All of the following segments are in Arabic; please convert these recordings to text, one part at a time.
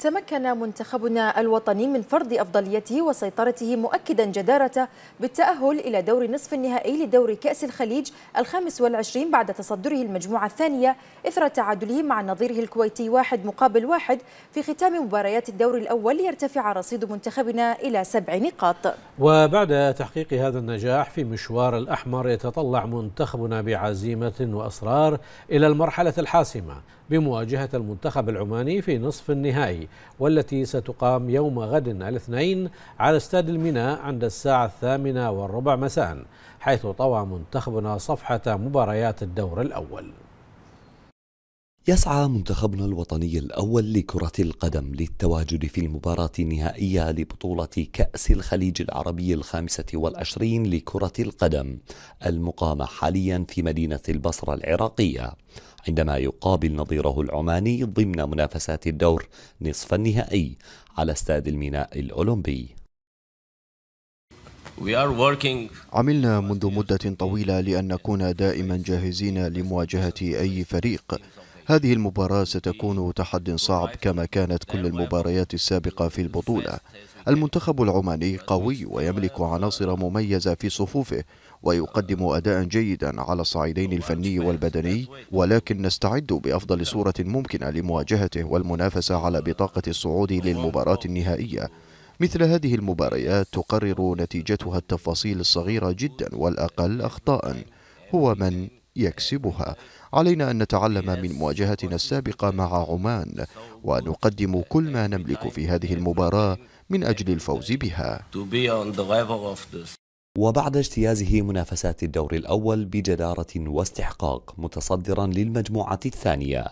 تمكن منتخبنا الوطني من فرض أفضليته وسيطرته مؤكدا جدارته بالتأهل إلى دور نصف النهائي لدور كأس الخليج الخامس والعشرين بعد تصدره المجموعة الثانية إثر تعادله مع نظيره الكويتي واحد مقابل واحد في ختام مباريات الدور الأول ليرتفع رصيد منتخبنا إلى سبع نقاط وبعد تحقيق هذا النجاح في مشوار الأحمر يتطلع منتخبنا بعزيمة وأصرار إلى المرحلة الحاسمة بمواجهة المنتخب العماني في نصف النهائي والتي ستقام يوم غد الاثنين على استاد الميناء عند الساعة الثامنة والربع مساء حيث طوى منتخبنا صفحة مباريات الدور الأول يسعى منتخبنا الوطني الأول لكرة القدم للتواجد في المباراة النهائية لبطولة كأس الخليج العربي الخامسة والعشرين لكرة القدم المقامة حاليا في مدينة البصرة العراقية عندما يقابل نظيره العماني ضمن منافسات الدور نصف النهائي على استاد الميناء الأولمبي عملنا منذ مدة طويلة لأن نكون دائما جاهزين لمواجهة أي فريق هذه المباراة ستكون تحد صعب كما كانت كل المباريات السابقة في البطولة المنتخب العماني قوي ويملك عناصر مميزة في صفوفه ويقدم أداء جيدا على الصعيدين الفني والبدني ولكن نستعد بأفضل صورة ممكنة لمواجهته والمنافسة على بطاقة الصعود للمباراة النهائية مثل هذه المباريات تقرر نتيجتها التفاصيل الصغيرة جدا والأقل أخطاء هو من يكسبها علينا أن نتعلم من مواجهتنا السابقة مع عمان ونقدم كل ما نملك في هذه المباراة من أجل الفوز بها وبعد اجتيازه منافسات الدور الأول بجدارة واستحقاق متصدرا للمجموعة الثانية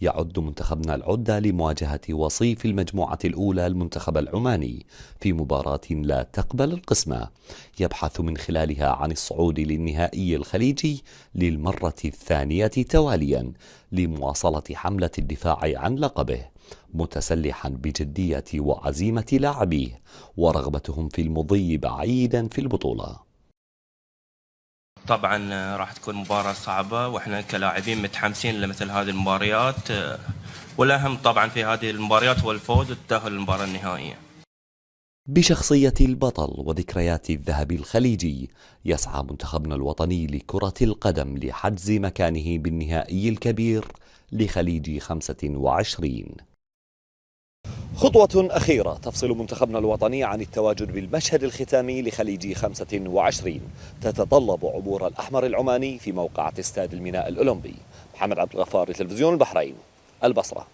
يعد منتخبنا العدة لمواجهة وصيف المجموعة الأولى المنتخب العماني في مباراة لا تقبل القسمة يبحث من خلالها عن الصعود للنهائي الخليجي للمرة الثانية تواليا لمواصلة حملة الدفاع عن لقبه متسلحا بجدية وعزيمة لاعبيه ورغبتهم في المضي بعيدا في البطولة طبعا راح تكون مباراة صعبة واحنا كلاعبين متحمسين لمثل هذه المباريات والاهم طبعا في هذه المباريات هو الفوز والتأهل للمباراة النهائية. بشخصية البطل وذكريات الذهب الخليجي يسعى منتخبنا الوطني لكرة القدم لحجز مكانه بالنهائي الكبير لخليج 25 خطوة أخيرة تفصل منتخبنا الوطني عن التواجد بالمشهد الختامي لخليجي 25 تتطلب عبور الأحمر العماني في موقع استاد الميناء الأولمبي محمد عبد الغفار لتلفزيون البحرين البصرة